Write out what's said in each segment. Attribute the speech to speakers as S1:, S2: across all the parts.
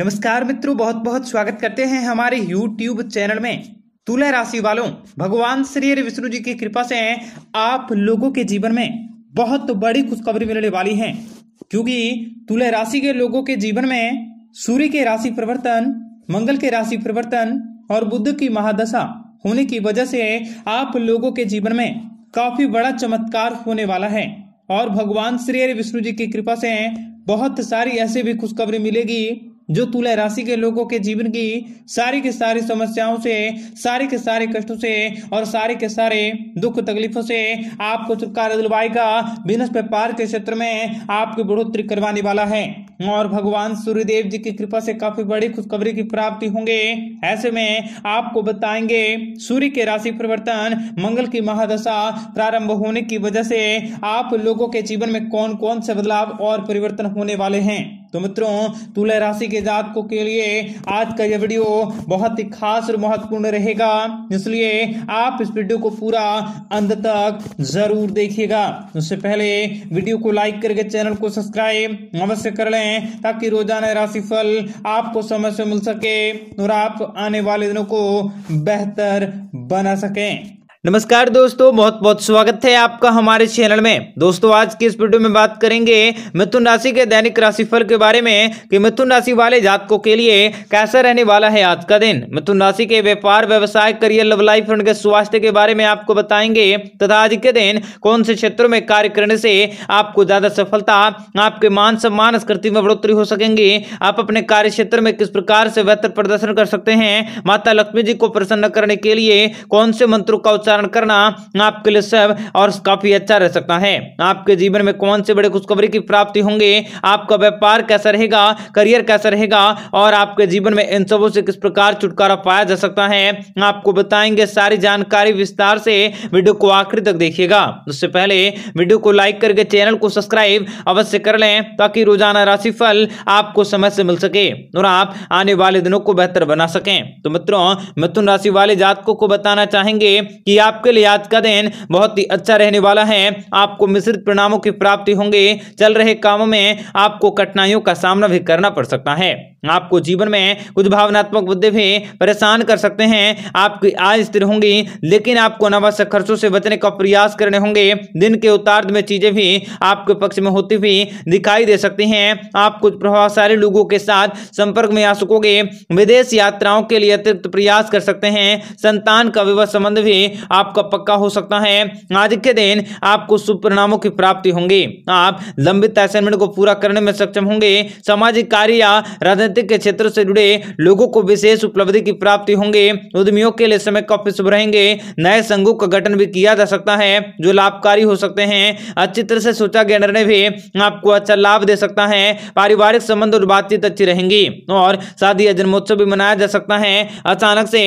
S1: नमस्कार मित्रों बहुत बहुत स्वागत करते हैं हमारे YouTube चैनल में तुला राशि वालों भगवान श्री विष्णु जी की कृपा से आप लोगों के जीवन में बहुत बड़ी खुशखबरी मिलने वाली है क्योंकि तुला राशि के लोगों के जीवन में सूर्य के राशि परिवर्तन मंगल के राशि परिवर्तन और बुद्ध की महादशा होने की वजह से आप लोगों के जीवन में काफी बड़ा चमत्कार होने वाला है और भगवान श्री विष्णु जी की कृपा से बहुत सारी ऐसी भी खुशखबरी मिलेगी जो तुला राशि के लोगों के जीवन की सारी की सारी समस्याओं से सारे के सारे कष्टों से और सारे के सारे दुख तकलीफों से आपको छुटकारा दिलवाएगा बिजनेस व्यापार के क्षेत्र में आपकी बढ़ोतरी करवाने वाला है और भगवान सूर्यदेव जी की कृपा से काफी बड़ी खुशखबरी की प्राप्ति होंगे ऐसे में आपको बताएंगे सूर्य के राशि परिवर्तन मंगल की महादशा प्रारंभ होने की वजह से आप लोगों के जीवन में कौन कौन से बदलाव और परिवर्तन होने वाले हैं तो मित्रों तुला राशि के जातकों के लिए आज का यह वीडियो बहुत ही खास और महत्वपूर्ण रहेगा इसलिए आप इस वीडियो को पूरा अंत तक जरूर देखिएगा उससे पहले वीडियो को लाइक करके चैनल को सब्सक्राइब अवश्य कर लें ताकि रोजाना राशि फल आपको समय से मिल सके और आप आने वाले दिनों को बेहतर बना सकें नमस्कार दोस्तों बहुत बहुत स्वागत है आपका हमारे चैनल में दोस्तों आज के इस वीडियो में बात करेंगे मिथुन राशि के दैनिक राशिफल के बारे में कि मिथुन राशि वाले जातकों के लिए कैसा रहने वाला है आज का दिन मिथुन राशि के व्यापार व्यवसाय करियर लव लाइफ उनके स्वास्थ्य के बारे में आपको बताएंगे तथा आज के दिन कौन से क्षेत्रों में कार्य करने से आपको ज्यादा सफलता आपके मान सम्मान स्कृति में बढ़ोतरी हो सकेंगे आप अपने कार्य क्षेत्र में किस प्रकार से बेहतर प्रदर्शन कर सकते हैं माता लक्ष्मी जी को प्रसन्न करने के लिए कौन से मंत्रों का उच्चारण करना आपके लिए सब और काफी अच्छा रह सकता है आपके जीवन में कौन से बड़े खुशखबरी की प्राप्ति होंगे आपका व्यापार कैसा रहेगा करियर कैसा रहेगा और आपके जीवन में इन सबों से किस प्रकार छुटकारा पाया जा सकता है आपको बताएंगे सारी जानकारी विस्तार से वीडियो को आखिर तक देखिएगा उससे पहले वीडियो को लाइक करके चैनल को सब्सक्राइब अवश्य कर लें ताकि रोजाना राशि फल आपको समय से मिल सके और आप आने वाले दिनों को बेहतर बना सकें तो मित्रों मिथुन राशि वाले जातकों को बताना चाहेंगे कि आपके लिए आज का दिन बहुत ही अच्छा रहने वाला है आपको मिश्रित परिणामों की प्राप्ति होंगे चल रहे कामों में आपको कठिनाइयों का सामना भी करना पड़ सकता है आपको जीवन में कुछ भावनात्मक मुद्दे भी परेशान कर सकते हैं आपकी आय स्थिर होंगी लेकिन आपको अनावश्यक खर्चों से बचने का प्रयास करने होंगे दिन के उतार्द में चीजें भी आपके पक्ष में होती हुई दिखाई दे सकती हैं आप कुछ प्रभावशाली लोगों के साथ संपर्क में आ सकोगे विदेश यात्राओं के लिए अतिरिक्त प्रयास कर सकते हैं संतान का विवाह संबंध भी आपका पक्का हो सकता है आज के दिन आपको शुभ परिणामों की प्राप्ति होंगी आप लंबित असाइनमेंट को पूरा करने में सक्षम होंगे सामाजिक कार्य या राजनीतिक राजनीतिक के क्षेत्र से जुड़े लोगों को विशेष उपलब्धि की प्राप्ति होंगे उद्यमियों के लिए समय काफी शुभ रहेंगे नए संघों का गठन भी किया जा सकता है जो लाभकारी हो सकते हैं अच्छी तरह से सोचा गया निर्णय भी आपको अच्छा लाभ दे सकता है पारिवारिक संबंध और बातचीत अच्छी रहेंगी और शादी या जन्मोत्सव भी मनाया जा सकता है अचानक से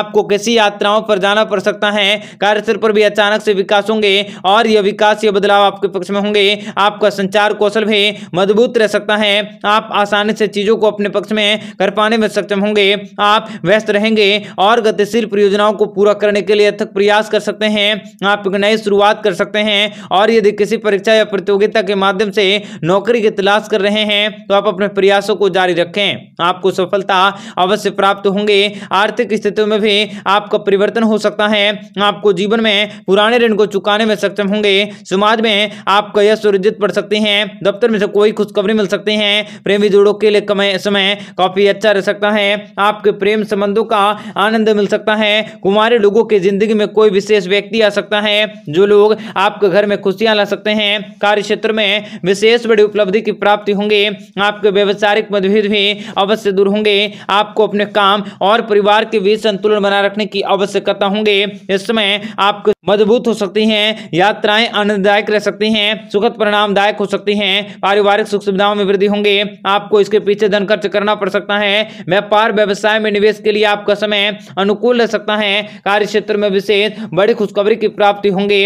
S1: आपको किसी यात्राओं पर जाना पड़ सकता है कार्यस्थल पर भी अचानक से विकास होंगे और यह विकास या बदलाव आपके पक्ष में होंगे आपका संचार कौशल भी मजबूत रह सकता है आप आसानी से चीजों को अपने पक्ष में कर पाने में सक्षम होंगे आप व्यस्त रहेंगे और गतिशील परियोजनाओं को पूरा करने के लिए अथक प्रयास कर सकते हैं आप एक नई शुरुआत कर सकते हैं और यदि किसी परीक्षा या प्रतियोगिता के माध्यम से नौकरी की तलाश कर रहे हैं तो आप अपने प्रयासों को जारी रखें आपको सफलता अवश्य प्राप्त होंगे आर्थिक स्थितियों में भी आपका परिवर्तन हो सकता है आपको जीवन में पुराने ऋण को चुकाने में सक्षम होंगे समाज में आपका यह सुरजित पड़ सकती है दफ्तर में से कोई खुशखबरी मिल सकती है प्रेमी जोड़ों के लिए समय हैं काफ़ी अच्छा रह सकता है आपके प्रेम संबंधों का आनंद मिल सकता है कुमारे लोगों की जिंदगी में कोई विशेष व्यक्ति आ सकता है जो लोग आपके घर में खुशियां ला सकते हैं कार्य क्षेत्र में विशेष बड़ी उपलब्धि की प्राप्ति होंगे आपके व्यवसायिक मतभेद भी अवश्य दूर होंगे आपको अपने काम और परिवार के बीच संतुलन बनाए रखने की आवश्यकता होंगे इस समय आपको मजबूत हो सकती हैं यात्राएं आनंददायक रह सकती हैं सुखद परिणामदायक हो सकती हैं पारिवारिक सुख सुविधाओं में वृद्धि होंगे आपको इसके पीछे धन खर्च करना पड़ सकता है व्यापार व्यवसाय में निवेश के लिए आपका समय अनुकूल रह सकता है कार्य क्षेत्र में विशेष बड़ी खुशखबरी की प्राप्ति होंगे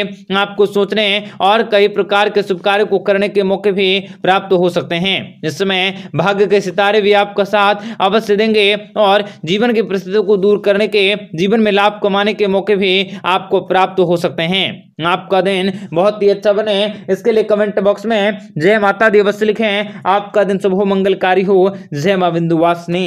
S1: आपको सोचने और कई प्रकार के शुभ कार्य को करने के मौके भी प्राप्त हो सकते हैं इस समय भाग्य के सितारे भी आपका साथ अवश्य देंगे और जीवन की परिस्थिति को दूर करने के जीवन में लाभ कमाने के मौके भी आपको प्राप्त हो सकते हैं आपका दिन बहुत ही अच्छा बने इसके लिए कमेंट बॉक्स में जय माता दी अवश्य लिखें आपका दिन शुभ मंगलकारी हो विजय बिंदुवास ने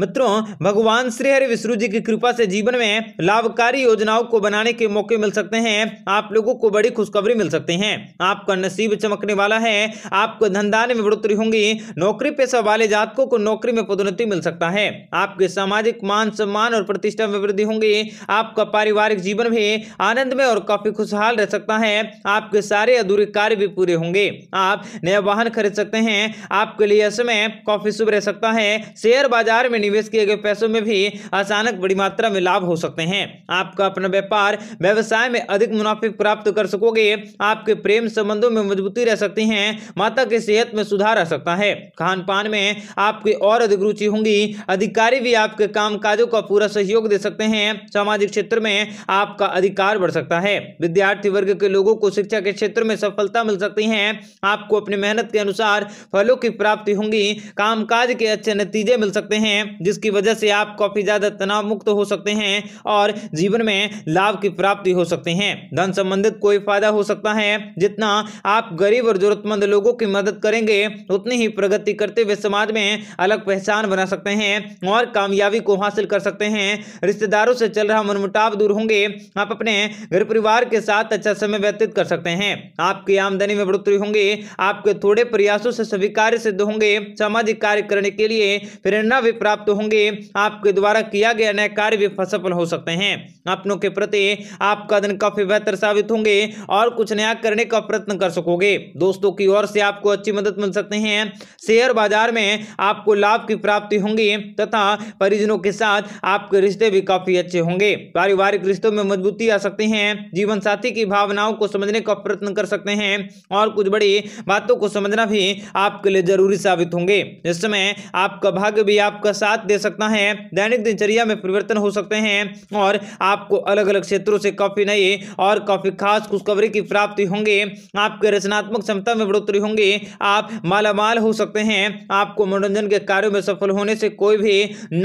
S1: मित्रों भगवान श्री हरि विष्णु जी की कृपा से जीवन में लाभकारी योजनाओं को बनाने के मौके मिल सकते हैं आप लोगों को बड़ी खुशखबरी मिल सकती है आपका नसीब चमकने वाला है आपको धनदान में बढ़ोतरी होंगी नौकरी पेशा वाले जातकों को नौकरी में पदोन्नति मिल सकता है आपके सामाजिक मान सम्मान और प्रतिष्ठा में वृद्धि होंगी आपका पारिवारिक जीवन भी आनंद में और काफी खुशहाल रह सकता है आपके सारे अधूरे कार्य भी पूरे होंगे आप नया वाहन खरीद सकते हैं आपके लिए समय काफी शुभ रह सकता है शेयर बाजार में निवेश किए गए पैसों में भी अचानक बड़ी मात्रा में लाभ हो सकते हैं आपका अपना व्यापार व्यवसाय में अधिक मुनाफे प्राप्त कर सकोगे आपके प्रेम संबंधों में मजबूती रह सकती है माता के सेहत में सुधार आ सकता है खान पान में आपकी और अधिक रुचि होंगी अधिकारी भी आपके काम काजों का पूरा सहयोग दे सकते हैं सामाजिक क्षेत्र में आपका अधिकार बढ़ सकता है विद्यार्थी वर्ग के लोगों को शिक्षा के क्षेत्र में सफलता मिल सकती है आपको अपनी मेहनत के अनुसार फलों की प्राप्ति होंगी कामकाज के अच्छे नतीजे मिल सकते हैं जिसकी वजह से आप काफ़ी ज़्यादा तनाव मुक्त हो सकते हैं और जीवन में लाभ की प्राप्ति हो सकते हैं धन संबंधित कोई फायदा हो सकता है जितना आप गरीब और जरूरतमंद लोगों की मदद करेंगे उतनी ही प्रगति करते हुए समाज में अलग पहचान बना सकते हैं और कामयाबी को हासिल कर सकते हैं रिश्तेदारों से चल रहा मनमुटाव दूर होंगे आप अपने घर परिवार के साथ अच्छा समय व्यतीत कर सकते हैं आपकी आमदनी में बढ़ोतरी होंगे आपके थोड़े प्रयासों से स्वीकार्य सिद्ध होंगे सामाजिक कार्य करने के लिए प्रेरणा भी प्राप्त प्राप्त होंगे आपके द्वारा किया गया नए कार्य भी सफल हो सकते हैं अपनों के प्रति आपका दिन काफी बेहतर साबित होंगे और कुछ नया करने का प्रयत्न कर सकोगे दोस्तों की ओर से आपको अच्छी मदद मिल सकते हैं शेयर बाजार में आपको लाभ की प्राप्ति होंगी तथा परिजनों के साथ आपके रिश्ते भी काफी अच्छे होंगे पारिवारिक रिश्तों में मजबूती आ सकती है जीवन साथी की भावनाओं को समझने का प्रयत्न कर सकते हैं और कुछ बड़ी बातों को समझना भी आपके लिए जरूरी साबित होंगे इस समय आपका भाग्य भी आपका साथ साथ दे सकता है दैनिक दिनचर्या में परिवर्तन हो सकते हैं और आपको अलग अलग क्षेत्रों से काफ़ी नए और काफ़ी खास खुशखबरी की प्राप्ति होंगे आपके रचनात्मक क्षमता में बढ़ोतरी होंगे आप मालामाल हो सकते हैं आपको मनोरंजन के कार्यों में सफल होने से कोई भी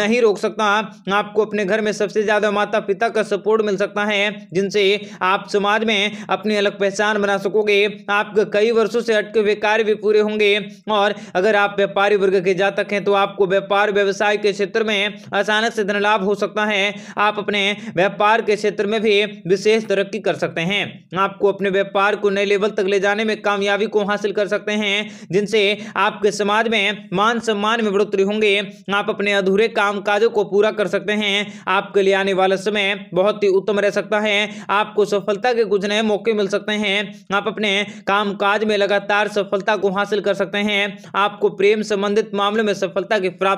S1: नहीं रोक सकता आपको अपने घर में सबसे ज़्यादा माता पिता का सपोर्ट मिल सकता है जिनसे आप समाज में अपनी अलग पहचान बना सकोगे आपके कई वर्षों से अटके हुए कार्य भी पूरे होंगे और अगर आप व्यापारी वर्ग के जातक हैं तो आपको व्यापार व्यवसाय के क्षेत्र में अचानक से धन लाभ हो सकता है आप अपने व्यापार के क्षेत्र में भी विशेष तरक्की कर सकते हैं आपको अपने व्यापार को नए लेवल तक ले जाने में कामयाबी को हासिल कर सकते हैं जिनसे आपके समाज में मान सम्मान में बढ़ोतरी होंगे आप अपने अधूरे काम काजों को पूरा कर सकते हैं आपके लिए आने वाला समय बहुत ही उत्तम रह सकता है आपको सफलता के कुछ नए मौके मिल सकते हैं आप अपने काम काज में लगातार सफलता को हासिल कर सकते हैं आपको प्रेम संबंधित मामले में सफलता की प्राप्ति